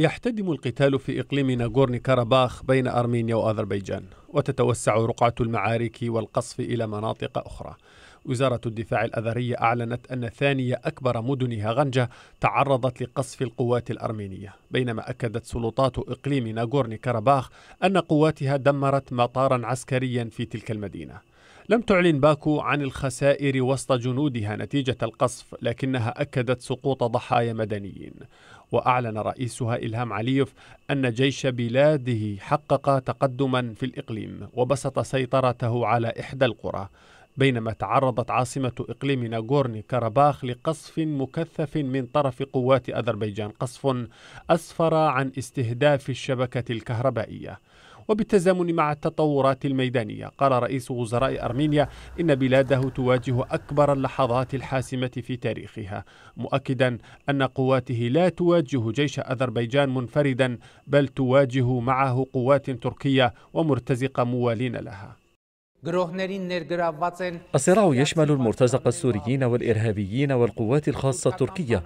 يحتدم القتال في إقليم ناغورني كاراباخ بين أرمينيا وأذربيجان وتتوسع رقعة المعارك والقصف إلى مناطق أخرى وزارة الدفاع الأذرية أعلنت أن ثانية أكبر مدنها غنجة تعرضت لقصف القوات الأرمينية بينما أكدت سلطات إقليم ناغورني كاراباخ أن قواتها دمرت مطارا عسكريا في تلك المدينة لم تعلن باكو عن الخسائر وسط جنودها نتيجة القصف لكنها أكدت سقوط ضحايا مدنيين وأعلن رئيسها إلهام عليف أن جيش بلاده حقق تقدما في الإقليم وبسط سيطرته على إحدى القرى بينما تعرضت عاصمة إقليم ناغورني كرباخ لقصف مكثف من طرف قوات أذربيجان قصف أسفر عن استهداف الشبكة الكهربائية وبالتزامن مع التطورات الميدانية قال رئيس وزراء أرمينيا إن بلاده تواجه أكبر اللحظات الحاسمة في تاريخها مؤكدا أن قواته لا تواجه جيش أذربيجان منفردا بل تواجه معه قوات تركية ومرتزقة موالين لها الصراع يشمل المرتزقة السوريين والإرهابيين والقوات الخاصة التركية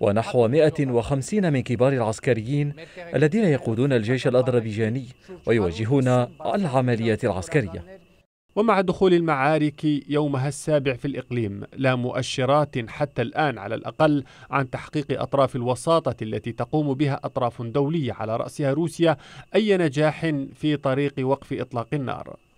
ونحو 150 من كبار العسكريين الذين يقودون الجيش الأذربيجاني ويواجهون العمليات العسكرية ومع دخول المعارك يومها السابع في الإقليم لا مؤشرات حتى الآن على الأقل عن تحقيق أطراف الوساطة التي تقوم بها أطراف دولية على رأسها روسيا أي نجاح في طريق وقف إطلاق النار